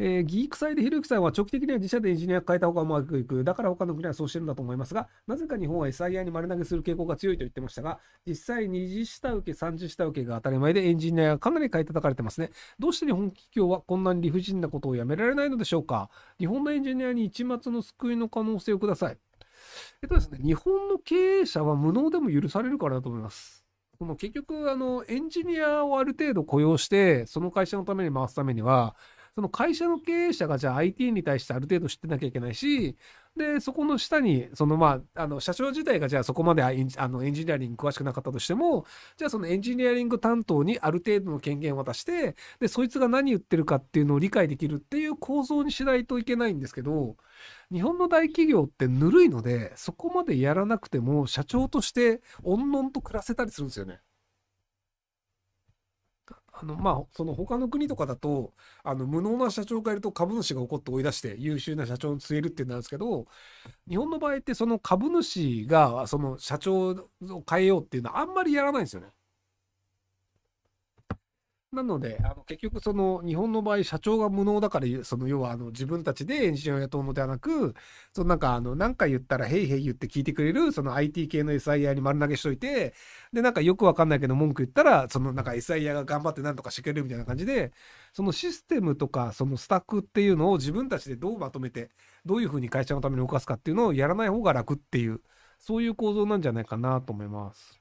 えー、ギークサイでひろゆきさんは長期的には自社でエンジニアを変えた方がうまくいく。だから他の国はそうしてるんだと思いますが、なぜか日本は SIR に丸投げする傾向が強いと言ってましたが、実際二次下請け、三次下請けが当たり前でエンジニアがかなり買い叩かれてますね。どうして日本企業はこんなに理不尽なことをやめられないのでしょうか日本のエンジニアに一抹の救いの可能性をください。えっとですね、日本の経営者は無能でも許されるからだと思います。その結局、あの、エンジニアをある程度雇用して、その会社のために回すためには、その会社の経営者がじゃあ IT に対してある程度知ってなきゃいけないし、で、そこの下に、そのまあ、あの、社長自体がじゃあそこまでエンジあのエンジニアリング詳しくなかったとしても、じゃあそのエンジニアリング担当にある程度の権限を渡して、で、そいつが何言ってるかっていうのを理解できるっていう構造にしないといけないんですけど、日本の大企業ってぬるいので、そこまでやらなくても社長として、おんのんと暮らせたりするんですよね。あのまあ、その他の国とかだとあの無能な社長がいると株主が怒って追い出して優秀な社長に据えるってなんですけど日本の場合ってその株主がその社長を変えようっていうのはあんまりやらないんですよね。なので、あの結局、その日本の場合、社長が無能だから、その要はあの自分たちでエンジニアを雇うのではなく、そのなんか、あの何か言ったら、へいへい言って聞いてくれる、その IT 系の s i a に丸投げしといて、で、なんかよくわかんないけど、文句言ったら、そのなんか s i a が頑張ってなんとかしてくれるみたいな感じで、そのシステムとか、そのスタックっていうのを自分たちでどうまとめて、どういうふうに会社のために動かすかっていうのをやらない方が楽っていう、そういう構造なんじゃないかなと思います。